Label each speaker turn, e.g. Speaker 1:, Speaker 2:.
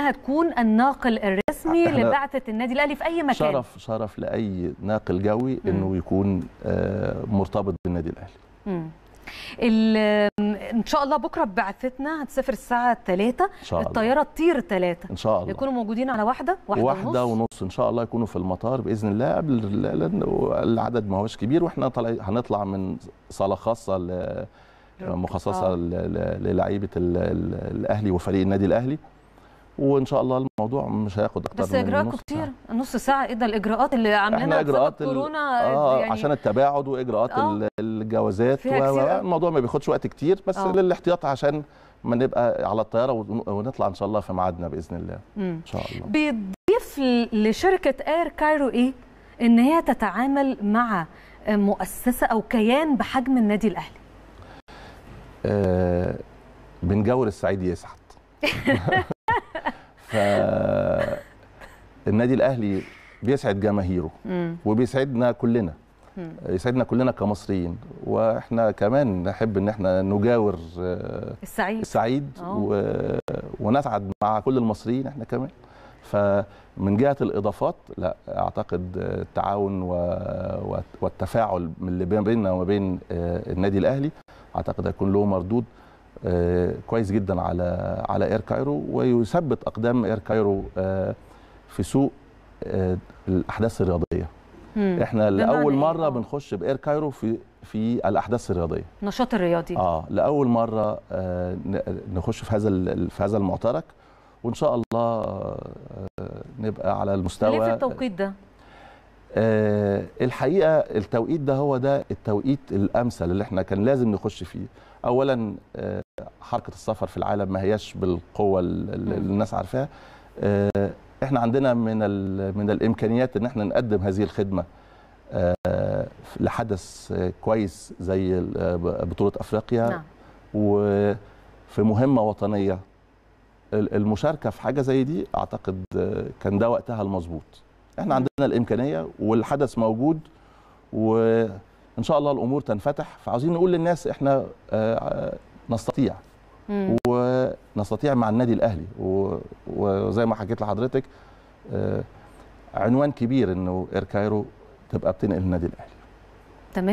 Speaker 1: انها تكون الناقل الرسمي أه، لبعثه النادي الاهلي في اي مكان شرف
Speaker 2: شرف لاي ناقل جوي انه يكون آه، مرتبط بالنادي الاهلي
Speaker 1: ان شاء الله بكره بعثتنا هتسافر الساعه 3 الطياره تطير 3
Speaker 2: ان شاء الله يكونوا
Speaker 1: موجودين على واحده واحده, واحدة
Speaker 2: ونص. ونص ان شاء الله يكونوا في المطار باذن الله قبل العدد ما هوش كبير واحنا طلع هنطلع من صاله خاصه ل... مخصصه آه. للعيبه الاهلي وفريق النادي الاهلي وان شاء الله الموضوع مش هياخد اكتر بس اجراءات
Speaker 1: كتير نص ساعه ايه ده الاجراءات اللي عاملينها في كورونا آه يعني عشان
Speaker 2: التباعد واجراءات آه الجوازات الموضوع ما بياخدش وقت كتير بس آه للاحتياط عشان ما نبقى على الطياره ونطلع ان شاء الله في ميعادنا باذن الله ان شاء الله
Speaker 1: بيضيف لشركه اير كايرو ايه ان هي تتعامل مع مؤسسه او كيان بحجم النادي الاهلي
Speaker 2: آه بنجاور السعيد يسعد فالنادي النادي الاهلي بيسعد جماهيره وبيسعدنا كلنا يسعدنا كلنا كمصريين واحنا كمان نحب ان احنا نجاور آه، السعيد السعيد آه. و... ونسعد مع كل المصريين احنا كمان فمن جهه الاضافات لا اعتقد آه، التعاون والتفاعل اللي بيننا وما بين النادي الاهلي اعتقد هيكون له مردود آه، كويس جدا على على اير كايرو ويثبت اقدام اير كايرو آه، في سوق آه، الاحداث الرياضيه مم. احنا لاول إيه؟ مره إيه؟ بنخش باير كايرو في في الاحداث الرياضيه
Speaker 1: النشاط الرياضي اه
Speaker 2: لاول مره نخش في هذا في هذا المعترك وان شاء الله نبقى على المستوى ليه في التوقيت ده آه الحقيقه التوقيت ده هو ده التوقيت الامثل اللي احنا كان لازم نخش فيه اولا آه حركه السفر في العالم ما هياش بالقوه اللي الناس عارفاها آه، احنا عندنا من من الامكانيات ان احنا نقدم هذه الخدمه آه، لحدث كويس زي آه، بطوله افريقيا نعم. وفي مهمه وطنيه المشاركه في حاجه زي دي اعتقد كان ده وقتها المظبوط احنا نعم. عندنا الامكانيه والحدث موجود وان شاء الله الامور تنفتح فعاوزين نقول للناس احنا نستطيع ونستطيع مع النادي الاهلي وزي ما حكيت لحضرتك آه، عنوان كبير انه اير كايرو تبقى بتنقل النادي الاهلي
Speaker 1: تمام